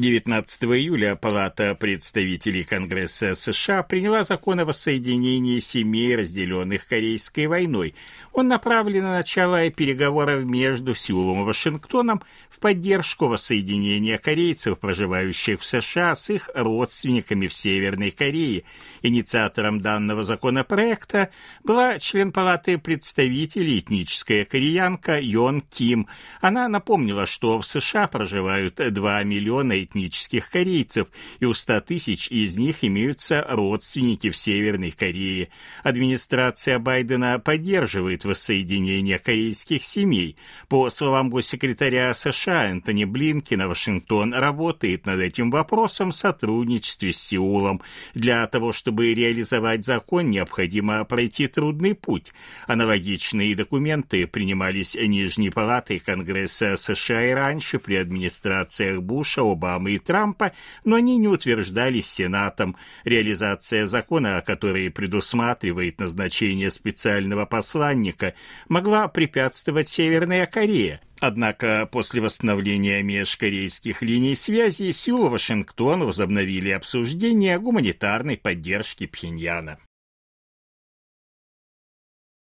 19 июля Палата представителей Конгресса США приняла закон о воссоединении семей, разделенных Корейской войной. Он направлен на начало переговоров между Сеулом и Вашингтоном в поддержку воссоединения корейцев, проживающих в США, с их родственниками в Северной Корее. Инициатором данного законопроекта была член Палаты представителей этническая кореянка Йон Ким. Она напомнила, что в США проживают 2 миллиона этнических корейцев, и у 100 тысяч из них имеются родственники в Северной Корее. Администрация Байдена поддерживает воссоединение корейских семей. По словам госсекретаря США Энтони Блинкина, Вашингтон работает над этим вопросом в сотрудничестве с Сеулом. Для того, чтобы реализовать закон, необходимо пройти трудный путь. Аналогичные документы принимались Нижней Палатой Конгресса США и раньше при администрациях Буша, Обамы, Обамы и Трампа, но они не утверждались Сенатом. Реализация закона, который предусматривает назначение специального посланника, могла препятствовать Северная Корея. Однако после восстановления межкорейских линий связи Сеул и Вашингтон возобновили обсуждение гуманитарной поддержки Пхеньяна.